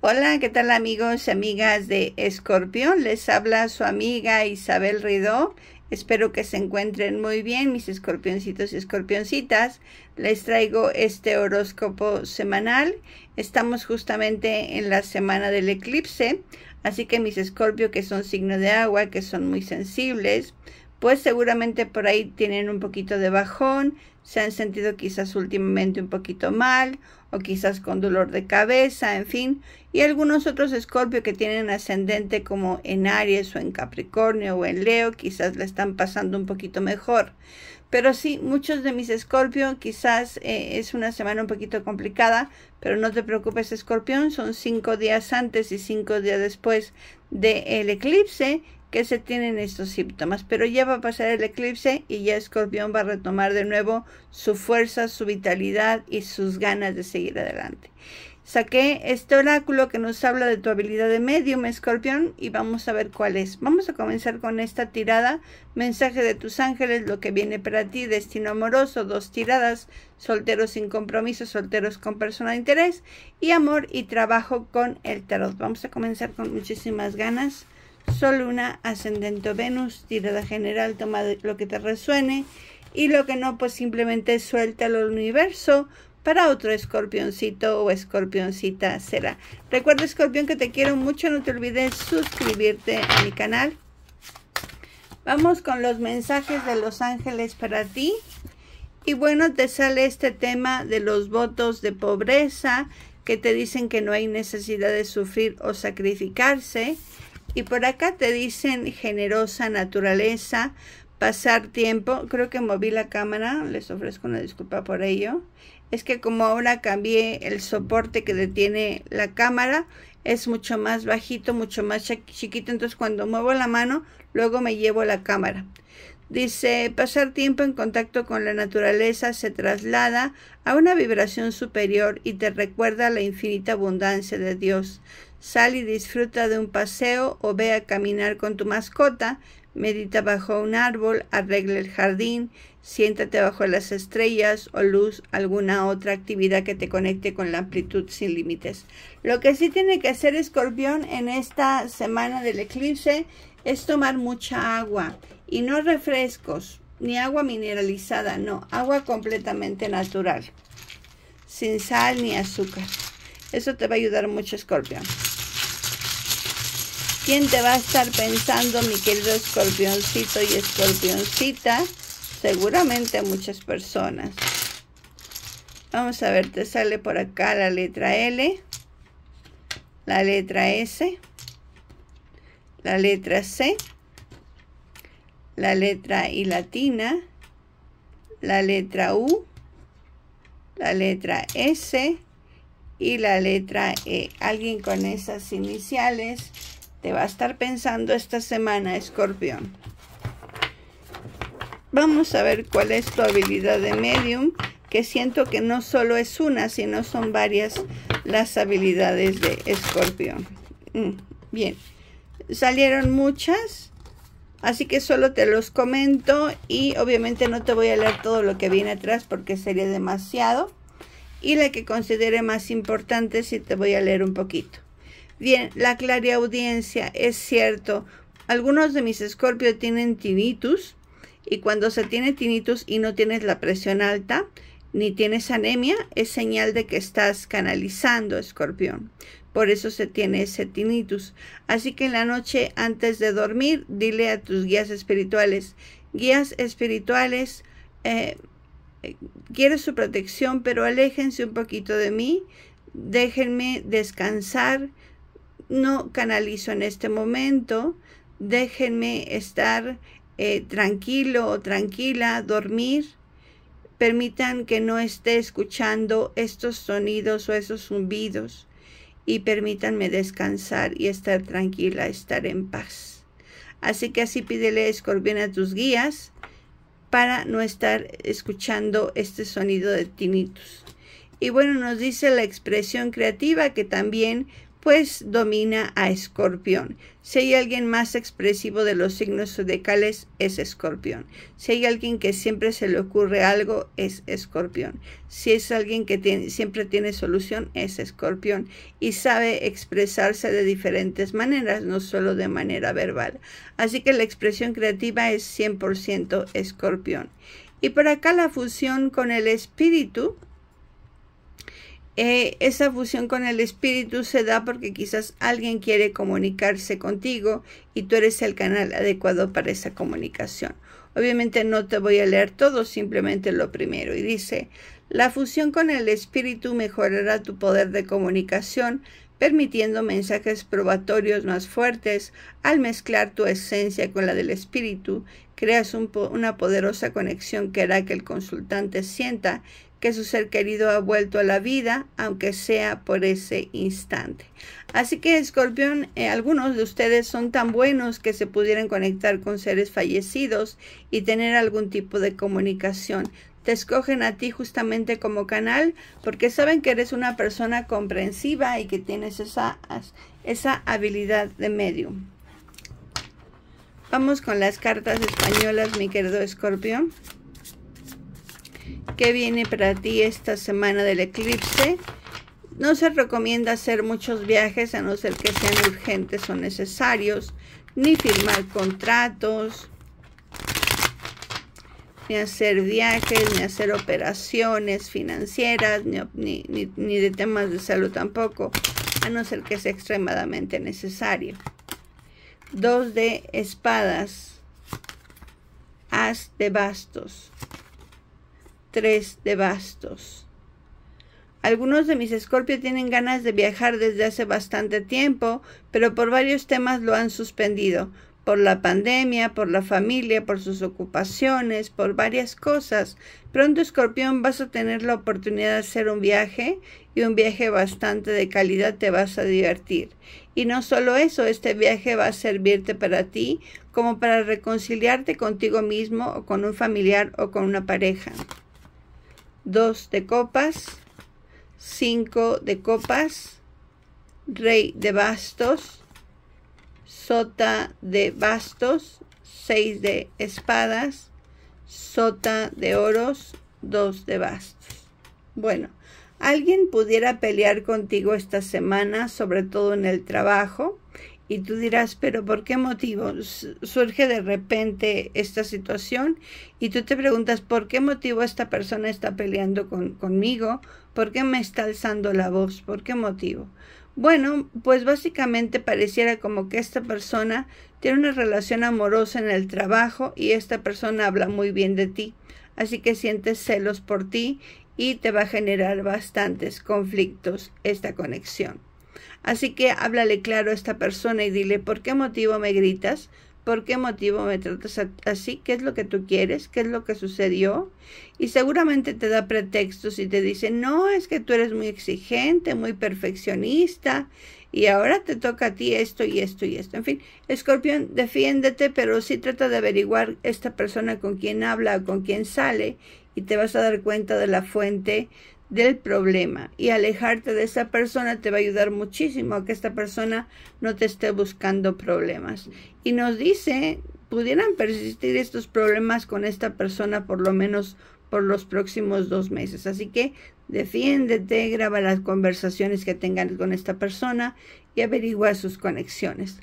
Hola, ¿qué tal amigos y amigas de Escorpión? Les habla su amiga Isabel Ridó. Espero que se encuentren muy bien, mis escorpioncitos y escorpioncitas. Les traigo este horóscopo semanal. Estamos justamente en la semana del eclipse, así que mis escorpios que son signo de agua, que son muy sensibles, pues seguramente por ahí tienen un poquito de bajón, se han sentido quizás últimamente un poquito mal o quizás con dolor de cabeza, en fin, y algunos otros escorpios que tienen ascendente como en Aries o en Capricornio o en Leo, quizás la están pasando un poquito mejor. Pero sí, muchos de mis escorpio, quizás eh, es una semana un poquito complicada, pero no te preocupes escorpión, son cinco días antes y cinco días después del eclipse que se tienen estos síntomas. Pero ya va a pasar el eclipse y ya Escorpión va a retomar de nuevo su fuerza, su vitalidad y sus ganas de seguir adelante. Saqué este oráculo que nos habla de tu habilidad de medium, escorpión, y vamos a ver cuál es. Vamos a comenzar con esta tirada, mensaje de tus ángeles, lo que viene para ti, destino amoroso, dos tiradas, solteros sin compromiso, solteros con persona de interés, y amor y trabajo con el tarot. Vamos a comenzar con muchísimas ganas. Sol, Luna, Ascendente Venus, tirada general, toma lo que te resuene y lo que no, pues simplemente suelta al universo para otro escorpioncito o escorpioncita será. Recuerda, escorpión, que te quiero mucho. No te olvides suscribirte a mi canal. Vamos con los mensajes de los ángeles para ti. Y bueno, te sale este tema de los votos de pobreza que te dicen que no hay necesidad de sufrir o sacrificarse. Y por acá te dicen generosa naturaleza, pasar tiempo. Creo que moví la cámara, les ofrezco una disculpa por ello. Es que como ahora cambié el soporte que detiene la cámara, es mucho más bajito, mucho más chiquito. Entonces cuando muevo la mano, luego me llevo la cámara. Dice, pasar tiempo en contacto con la naturaleza se traslada a una vibración superior y te recuerda la infinita abundancia de Dios. Sal y disfruta de un paseo o ve a caminar con tu mascota, medita bajo un árbol, arregle el jardín, siéntate bajo las estrellas o luz, alguna otra actividad que te conecte con la amplitud sin límites. Lo que sí tiene que hacer Escorpión en esta semana del eclipse es tomar mucha agua y no refrescos ni agua mineralizada, no, agua completamente natural, sin sal ni azúcar. Eso te va a ayudar mucho, Escorpión. ¿Quién te va a estar pensando, mi querido escorpioncito y escorpioncita? Seguramente muchas personas. Vamos a ver, te sale por acá la letra L, la letra S, la letra C, la letra I latina, la letra U, la letra S y la letra E. Alguien con esas iniciales te va a estar pensando esta semana, escorpión. Vamos a ver cuál es tu habilidad de medium, que siento que no solo es una, sino son varias las habilidades de escorpión. Mm, bien, salieron muchas, así que solo te los comento y obviamente no te voy a leer todo lo que viene atrás porque sería demasiado. Y la que considere más importante, sí te voy a leer un poquito. Bien, la audiencia es cierto. Algunos de mis escorpios tienen tinnitus y cuando se tiene tinnitus y no tienes la presión alta ni tienes anemia, es señal de que estás canalizando, escorpión. Por eso se tiene ese tinnitus. Así que en la noche antes de dormir, dile a tus guías espirituales, guías espirituales, eh, quiero su protección, pero aléjense un poquito de mí, déjenme descansar, no canalizo en este momento, déjenme estar eh, tranquilo o tranquila, dormir. Permitan que no esté escuchando estos sonidos o esos zumbidos y permítanme descansar y estar tranquila, estar en paz. Así que así pídele, escorpión, a tus guías para no estar escuchando este sonido de tinitos Y bueno, nos dice la expresión creativa que también pues domina a Escorpión. Si hay alguien más expresivo de los signos zodiacales, es Escorpión. Si hay alguien que siempre se le ocurre algo, es Escorpión. Si es alguien que siempre tiene solución, es Escorpión. Y sabe expresarse de diferentes maneras, no solo de manera verbal. Así que la expresión creativa es 100% Escorpión. Y por acá la fusión con el espíritu eh, esa fusión con el espíritu se da porque quizás alguien quiere comunicarse contigo y tú eres el canal adecuado para esa comunicación. Obviamente no te voy a leer todo, simplemente lo primero. Y dice, la fusión con el espíritu mejorará tu poder de comunicación, permitiendo mensajes probatorios más fuertes. Al mezclar tu esencia con la del espíritu, creas un una poderosa conexión que hará que el consultante sienta que su ser querido ha vuelto a la vida, aunque sea por ese instante. Así que, Escorpión, eh, algunos de ustedes son tan buenos que se pudieran conectar con seres fallecidos y tener algún tipo de comunicación. Te escogen a ti justamente como canal porque saben que eres una persona comprensiva y que tienes esa, esa habilidad de medio. Vamos con las cartas españolas, mi querido Escorpión qué viene para ti esta semana del eclipse. No se recomienda hacer muchos viajes a no ser que sean urgentes o necesarios, ni firmar contratos, ni hacer viajes, ni hacer operaciones financieras, ni, de temas de salud tampoco, a no ser que sea extremadamente necesario. Dos de espadas, haz de bastos tres de bastos. Algunos de mis escorpios tienen ganas de viajar desde hace bastante tiempo, pero por varios temas lo han suspendido, por la pandemia, por la familia, por sus ocupaciones, por varias cosas. Pronto, escorpión, vas a tener la oportunidad de hacer un viaje y un viaje bastante de calidad, te vas a divertir. Y no solo eso, este viaje va a servirte para ti como para reconciliarte contigo mismo o con un familiar o con una pareja. 2 de copas, 5 de copas, rey de bastos, sota de bastos, 6 de espadas, sota de oros, 2 de bastos. Bueno, alguien pudiera pelear contigo esta semana, sobre todo en el trabajo. Y tú dirás, pero ¿por qué motivo surge de repente esta situación? Y tú te preguntas, ¿por qué motivo esta persona está peleando conmigo? ¿Por qué me está alzando la voz? ¿Por qué motivo? Bueno, pues básicamente pareciera como que esta persona tiene una relación amorosa en el trabajo y esta persona habla muy bien de ti. Así que sientes celos por ti y te va a generar bastantes conflictos esta conexión. Así que háblale claro a esta persona y dile, ¿por qué motivo me gritas? ¿Por qué motivo me tratas así? ¿Qué es lo que tú quieres? ¿Qué es lo que sucedió? Y seguramente te da pretextos y te dice, no, es que tú eres muy exigente, muy perfeccionista, y ahora te toca a ti esto y esto y esto. En fin, escorpión, defiéndete, pero sí trata de averiguar esta persona con quien habla, con quién sale, y te vas a dar cuenta de la fuente del problema y alejarte de esa persona te va a ayudar muchísimo a que esta persona no te esté buscando problemas. Y nos dice, pudieran persistir estos problemas con esta persona por lo menos por los próximos dos meses. Así que defiéndete, graba las conversaciones que tengan con esta persona y averigua sus conexiones.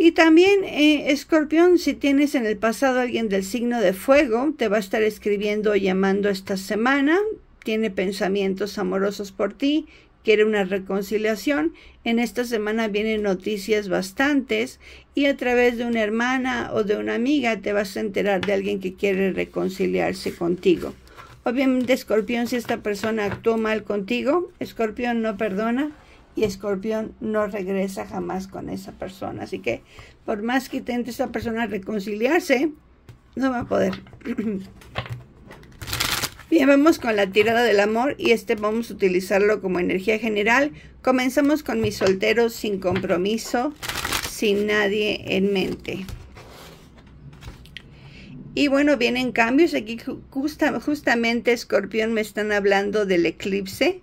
Y también, eh, escorpión, si tienes en el pasado alguien del signo de fuego, te va a estar escribiendo o llamando esta semana tiene pensamientos amorosos por ti, quiere una reconciliación. En esta semana vienen noticias bastantes y a través de una hermana o de una amiga te vas a enterar de alguien que quiere reconciliarse contigo. Obviamente, escorpión, si esta persona actuó mal contigo, escorpión no perdona y escorpión no regresa jamás con esa persona. Así que por más que intente esta persona reconciliarse, no va a poder. Ya vamos con la tirada del amor y este vamos a utilizarlo como energía general. Comenzamos con mis solteros sin compromiso, sin nadie en mente. Y bueno, vienen cambios. Aquí justamente Escorpión me están hablando del eclipse.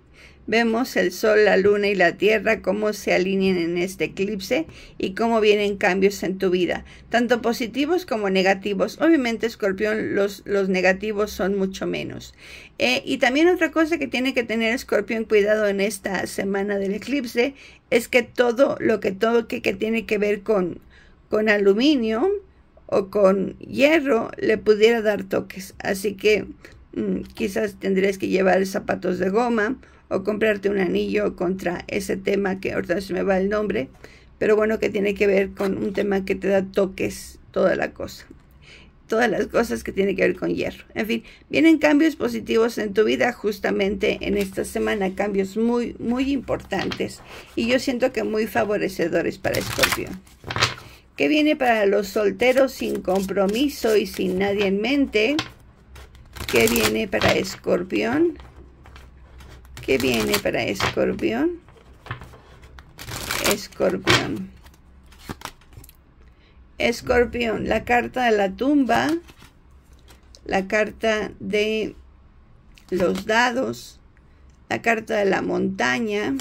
Vemos el Sol, la Luna y la Tierra, cómo se alinean en este eclipse y cómo vienen cambios en tu vida, tanto positivos como negativos. Obviamente, Escorpión, los, negativos son mucho menos. Eh, y también otra cosa que tiene que tener Escorpión cuidado en esta semana del eclipse es que todo lo que toque que tiene que ver con, con aluminio o con hierro le pudiera dar toques. Así que mm, quizás tendrías que llevar zapatos de goma o comprarte un anillo contra ese tema que ahorita se me va el nombre, pero bueno, que tiene que ver con un tema que te da toques, toda la cosa. Todas las cosas que tienen que ver con hierro. En fin, vienen cambios positivos en tu vida justamente en esta semana, cambios muy, muy importantes y yo siento que muy favorecedores para Escorpio ¿Qué viene para los solteros sin compromiso y sin nadie en mente? ¿Qué viene para Escorpión? Qué viene para escorpión escorpión escorpión la carta de la tumba la carta de los dados la carta de la montaña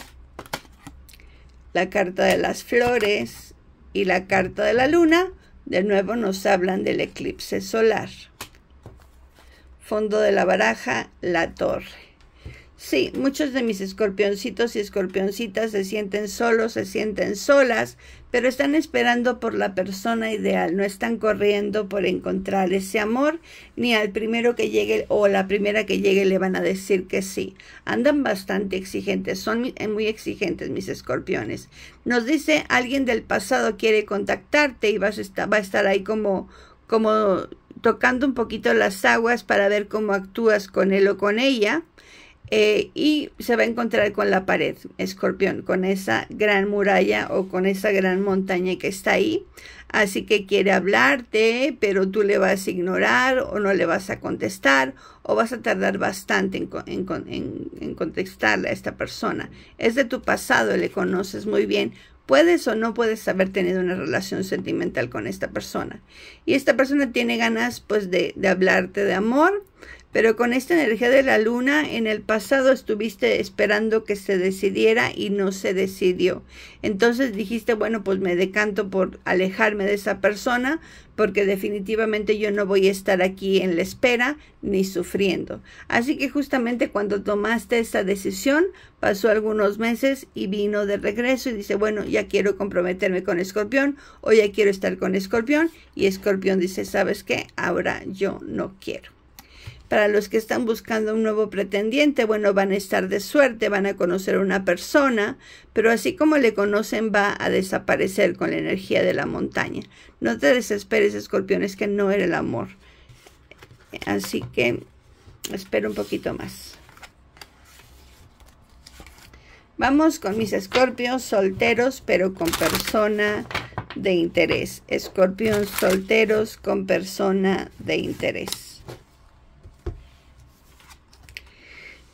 la carta de las flores y la carta de la luna de nuevo nos hablan del eclipse solar fondo de la baraja la torre Sí, muchos de mis escorpioncitos y escorpioncitas se sienten solos, se sienten solas, pero están esperando por la persona ideal, no están corriendo por encontrar ese amor, ni al primero que llegue o la primera que llegue le van a decir que sí. Andan bastante exigentes, son eh, muy exigentes mis escorpiones. Nos dice alguien del pasado quiere contactarte y vas a estar, va a estar ahí como, como tocando un poquito las aguas para ver cómo actúas con él o con ella. Eh, y se va a encontrar con la pared, escorpión, con esa gran muralla o con esa gran montaña que está ahí. Así que quiere hablarte, pero tú le vas a ignorar o no le vas a contestar o vas a tardar bastante en, contestarle a esta persona. Es de tu pasado, le conoces muy bien, puedes o no puedes haber tenido una relación sentimental con esta persona. Y esta persona tiene ganas pues de, de hablarte de amor, pero con esta energía de la luna en el pasado estuviste esperando que se decidiera y no se decidió. Entonces dijiste, bueno, pues me decanto por alejarme de esa persona porque definitivamente yo no voy a estar aquí en la espera ni sufriendo. Así que justamente cuando tomaste esa decisión, pasó algunos meses y vino de regreso y dice, bueno, ya quiero comprometerme con Escorpión o ya quiero estar con Escorpión y Escorpión dice, ¿sabes qué? Ahora yo no quiero para los que están buscando un nuevo pretendiente, bueno, van a estar de suerte, van a conocer a una persona, pero así como le conocen va a desaparecer con la energía de la montaña. No te desesperes, escorpión, es que no era el amor. Así que espero un poquito más. Vamos con mis escorpios solteros, pero con persona de interés. Escorpión solteros con persona de interés.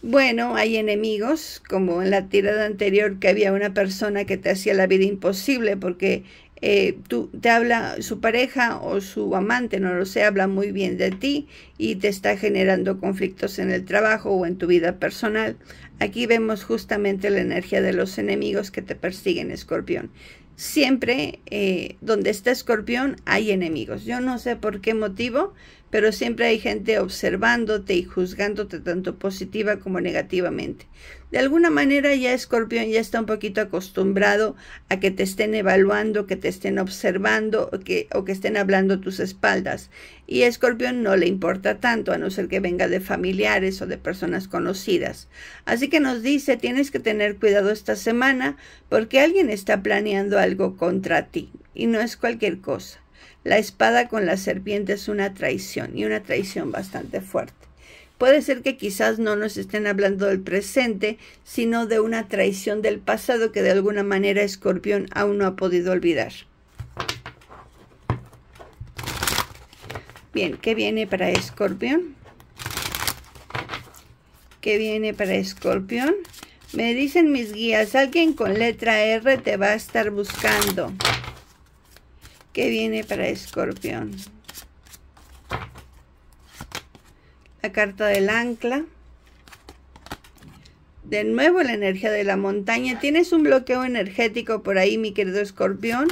Bueno, hay enemigos, como en la tirada anterior que había una persona que te hacía la vida imposible porque eh, tú, te habla su pareja o su amante, no lo sé, habla muy bien de ti y te está generando conflictos en el trabajo o en tu vida personal. Aquí vemos justamente la energía de los enemigos que te persiguen, escorpión. Siempre eh, donde está escorpión hay enemigos. Yo no sé por qué motivo, pero siempre hay gente observándote y juzgándote tanto positiva como negativamente. De alguna manera ya Escorpión ya está un poquito acostumbrado a que te estén evaluando, que te estén observando o que, que estén hablando tus espaldas. Y a Escorpión no le importa tanto, a no ser que venga de familiares o de personas conocidas. Así que nos dice, tienes que tener cuidado esta semana porque alguien está planeando algo contra ti y no es cualquier cosa. La espada con la serpiente es una traición y una traición bastante fuerte. Puede ser que quizás no nos estén hablando del presente, sino de una traición del pasado que de alguna manera Escorpión aún no ha podido olvidar. Bien, ¿qué viene para Escorpión? ¿Qué viene para Escorpión? Me dicen mis guías, alguien con letra R te va a estar buscando. Qué viene para escorpión. La carta del ancla. De nuevo la energía de la montaña. Tienes un bloqueo energético por ahí, mi querido escorpión.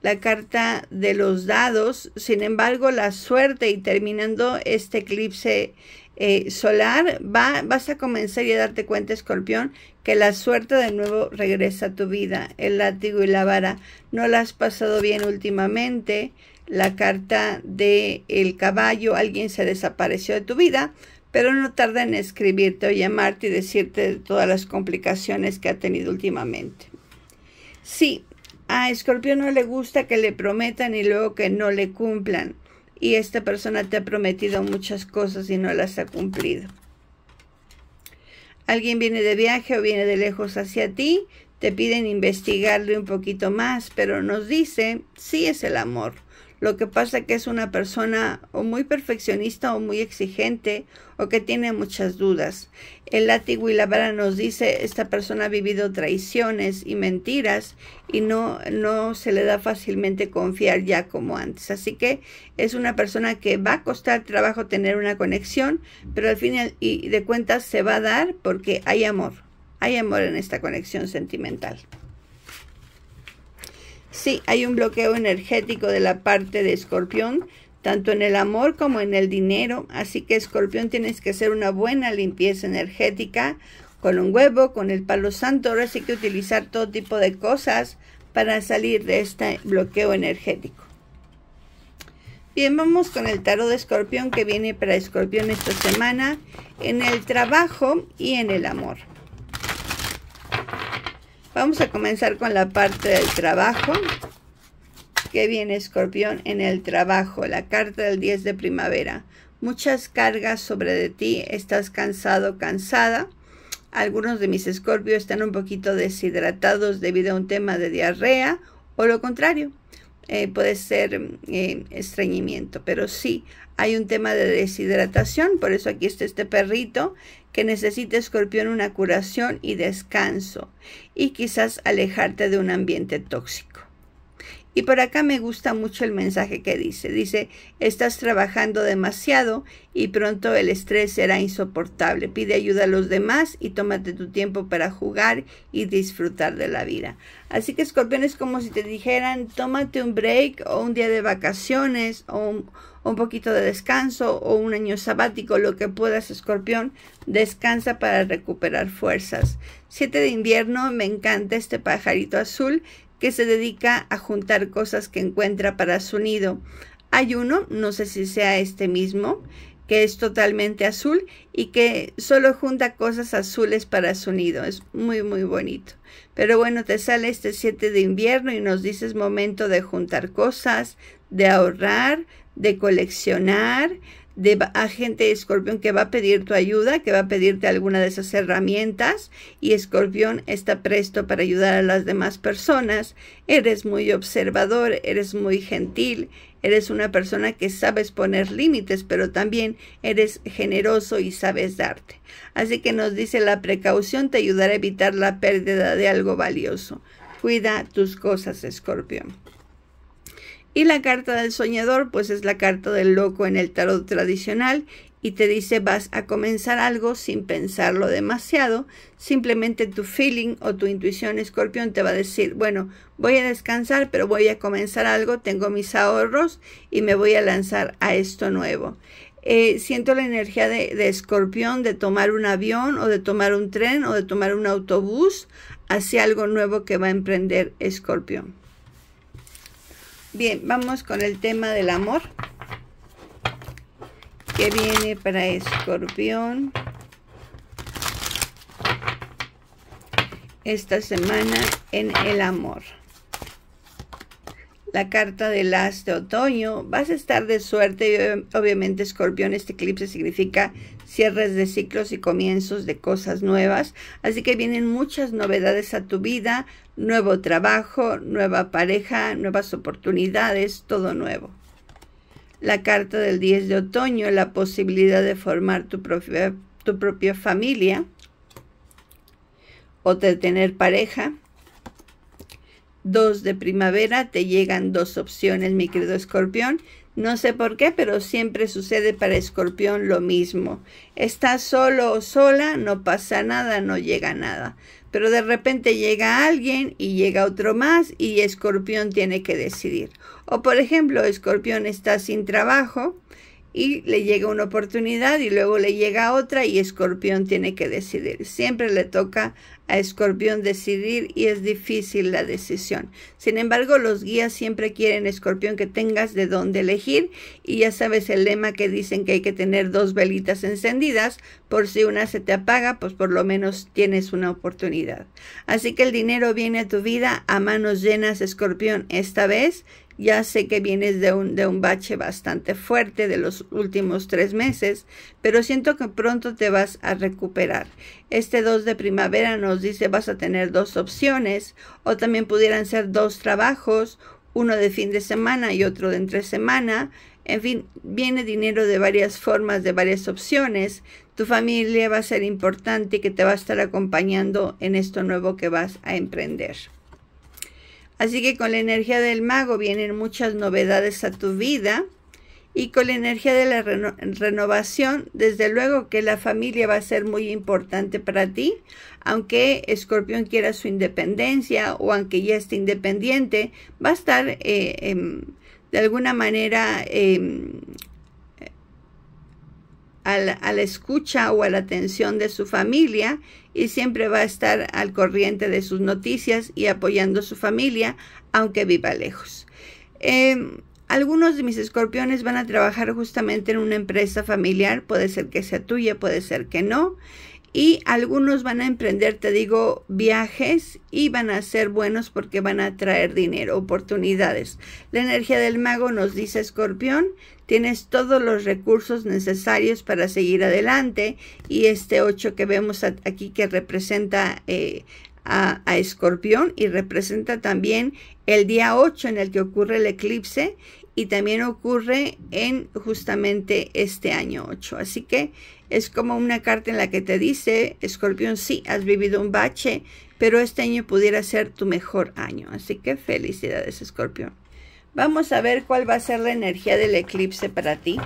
La carta de los dados. Sin embargo, la suerte y terminando este eclipse eh, solar, va, vas a comenzar y a darte cuenta, escorpión, que la suerte de nuevo regresa a tu vida, el látigo y la vara. No la has pasado bien últimamente, la carta del el caballo, alguien se desapareció de tu vida, pero no tarda en escribirte o llamarte y decirte todas las complicaciones que ha tenido últimamente. Sí, a escorpión no le gusta que le prometan y luego que no le cumplan y esta persona te ha prometido muchas cosas y no las ha cumplido. Alguien viene de viaje o viene de lejos hacia ti, te piden investigarle un poquito más, pero nos dice, sí es el amor, lo que pasa que es una persona o muy perfeccionista o muy exigente o que tiene muchas dudas. El látigo y la vara nos dice esta persona ha vivido traiciones y mentiras y no, no se le da fácilmente confiar ya como antes. Así que es una persona que va a costar trabajo tener una conexión, pero al fin y de cuentas se va a dar porque hay amor. Hay amor en esta conexión sentimental. Sí, hay un bloqueo energético de la parte de Escorpión, tanto en el amor como en el dinero. Así que Escorpión tienes que hacer una buena limpieza energética con un huevo, con el palo santo. Ahora sí que utilizar todo tipo de cosas para salir de este bloqueo energético. Bien, vamos con el tarot de escorpión que viene para escorpión esta semana en el trabajo y en el amor. Vamos a comenzar con la parte del trabajo. ¿Qué viene escorpión en el trabajo? La carta del 10 de primavera. Muchas cargas sobre de ti, estás cansado, cansada. Algunos de mis escorpios están un poquito deshidratados debido a un tema de diarrea o lo contrario. Eh, puede ser eh, estreñimiento, pero sí hay un tema de deshidratación, por eso aquí está este perrito que necesite escorpión una curación y descanso y quizás alejarte de un ambiente tóxico. Y por acá me gusta mucho el mensaje que dice. Dice, estás trabajando demasiado y pronto el estrés será insoportable. Pide ayuda a los demás y tómate tu tiempo para jugar y disfrutar de la vida. Así que escorpión es como si te dijeran, tómate un break o un día de vacaciones o un, poquito de descanso o un año sabático, lo que puedas, escorpión, descansa para recuperar fuerzas. Siete de invierno, me encanta este pajarito azul que se dedica a juntar cosas que encuentra para su nido. Hay uno, no sé si sea este mismo, que es totalmente azul y que solo junta cosas azules para su nido. Es muy, muy bonito. Pero bueno, te sale este 7 de invierno y nos dices momento de juntar cosas, de ahorrar, de coleccionar, de agente escorpión que va a pedir tu ayuda, que va a pedirte alguna de esas herramientas y escorpión está presto para ayudar a las demás personas. Eres muy observador, eres muy gentil, eres una persona que sabes poner límites, pero también eres generoso y sabes darte. Así que nos dice la precaución te ayudará a evitar la pérdida de algo valioso. Cuida tus cosas, escorpión. Y la carta del soñador, pues es la carta del loco en el tarot tradicional y te dice vas a comenzar algo sin pensarlo demasiado, simplemente tu feeling o tu intuición escorpión te va a decir, bueno, voy a descansar, pero voy a comenzar algo, tengo mis ahorros y me voy a lanzar a esto nuevo. Eh, siento la energía de, de escorpión de tomar un avión o de tomar un tren o de tomar un autobús hacia algo nuevo que va a emprender escorpión. Bien, vamos con el tema del amor. Que viene para escorpión. Esta semana en el amor. La carta del as de otoño. Vas a estar de suerte. Obviamente, escorpión, este eclipse significa cierres de ciclos y comienzos de cosas nuevas. Así que vienen muchas novedades a tu vida, nuevo trabajo, nueva pareja, nuevas oportunidades, todo nuevo. La carta del 10 de otoño, la posibilidad de formar tu propia, tu propia familia o de tener pareja. Dos de primavera, te llegan dos opciones, mi querido escorpión. No sé por qué, pero siempre sucede para Escorpión lo mismo. Está solo o sola, no pasa nada, no llega nada. Pero de repente llega alguien y llega otro más y Escorpión tiene que decidir. O por ejemplo, Escorpión está sin trabajo y le llega una oportunidad y luego le llega otra y Escorpión tiene que decidir. Siempre le toca a Escorpión decidir y es difícil la decisión. Sin embargo, los guías siempre quieren, Escorpión, que tengas de dónde elegir y ya sabes el lema que dicen que hay que tener dos velitas encendidas por si una se te apaga, pues por lo menos tienes una oportunidad. Así que el dinero viene a tu vida a manos llenas, Escorpión, esta vez ya sé que vienes de un, bache bastante fuerte de los últimos tres meses, pero siento que pronto te vas a recuperar. Este 2 de primavera nos dice vas a tener dos opciones o también pudieran ser dos trabajos, uno de fin de semana y otro de entre semana. En fin, viene dinero de varias formas, de varias opciones. Tu familia va a ser importante y que te va a estar acompañando en esto nuevo que vas a emprender. Así que con la energía del mago vienen muchas novedades a tu vida y con la energía de la renovación, desde luego que la familia va a ser muy importante para ti, aunque Escorpión quiera su independencia o aunque ya esté independiente, va a estar eh, em, de alguna manera em, a la, escucha o a la atención de su familia y siempre va a estar al corriente de sus noticias y apoyando a su familia, aunque viva lejos. Em, algunos de mis escorpiones van a trabajar justamente en una empresa familiar, puede ser que sea tuya, puede ser que no y algunos van a emprender, te digo, viajes y van a ser buenos porque van a traer dinero, oportunidades. La energía del mago nos dice escorpión, tienes todos los recursos necesarios para seguir adelante y este 8 que vemos aquí que representa eh, a, escorpión y representa también el día 8 en el que ocurre el eclipse y también ocurre en justamente este año 8. Así que es como una carta en la que te dice, escorpión, sí, has vivido un bache, pero este año pudiera ser tu mejor año. Así que felicidades, escorpión. Vamos a ver cuál va a ser la energía del eclipse para ti.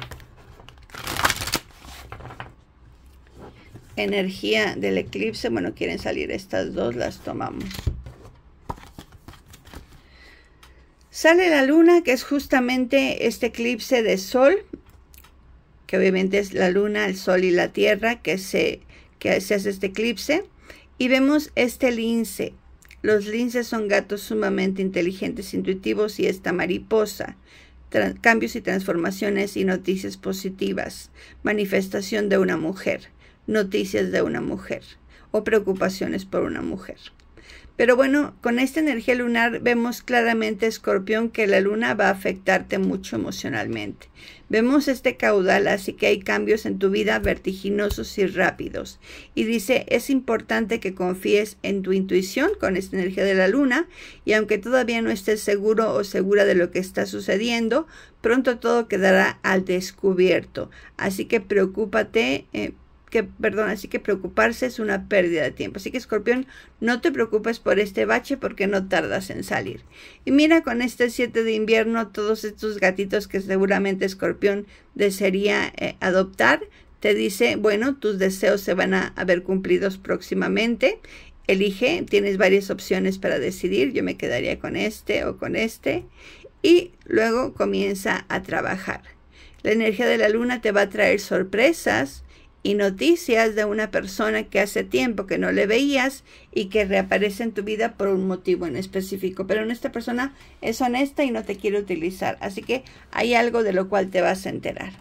Energía del eclipse. Bueno, quieren salir estas dos, las tomamos. Sale la luna, que es justamente este eclipse de sol, que obviamente es la luna, el sol y la tierra, que se, que hace este eclipse. Y vemos este lince. Los linces son gatos sumamente inteligentes, intuitivos y esta mariposa cambios y transformaciones y noticias positivas, manifestación de una mujer, noticias de una mujer o preocupaciones por una mujer. Pero bueno, con esta energía lunar vemos claramente, escorpión, que la luna va a afectarte mucho emocionalmente. Vemos este caudal, así que hay cambios en tu vida vertiginosos y rápidos. Y dice, es importante que confíes en tu intuición con esta energía de la luna, y aunque todavía no estés seguro o segura de lo que está sucediendo, pronto todo quedará al descubierto. Así que preocúpate. Eh, que, perdón, así que preocuparse es una pérdida de tiempo. Así que escorpión, no te preocupes por este bache porque no tardas en salir. Y mira con este 7 de invierno todos estos gatitos que seguramente escorpión desearía eh, adoptar. Te dice, bueno, tus deseos se van a, haber cumplidos próximamente. Elige, tienes varias opciones para decidir. Yo me quedaría con este o con este. Y luego comienza a trabajar. La energía de la luna te va a traer sorpresas y noticias de una persona que hace tiempo que no le veías y que reaparece en tu vida por un motivo en específico. Pero en esta persona es honesta y no te quiere utilizar. Así que hay algo de lo cual te vas a enterar.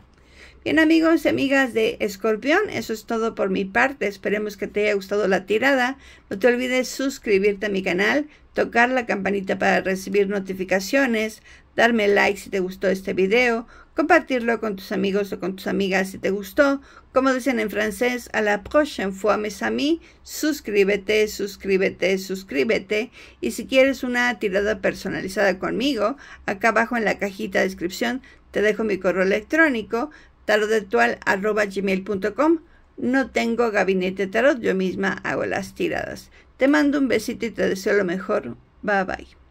Bien amigos y amigas de Escorpión, eso es todo por mi parte. Esperemos que te haya gustado la tirada. No te olvides suscribirte a mi canal, tocar la campanita para recibir notificaciones, darme like si te gustó este video, compartirlo con tus amigos o con tus amigas si te gustó. Como dicen en francés, a la prochaine fois mes amis, suscríbete, suscríbete, suscríbete. Y si quieres una tirada personalizada conmigo, acá abajo en la cajita de descripción te dejo mi correo electrónico tarotetual.com. No tengo gabinete tarot, yo misma hago las tiradas. Te mando un besito y te deseo lo mejor. Bye bye.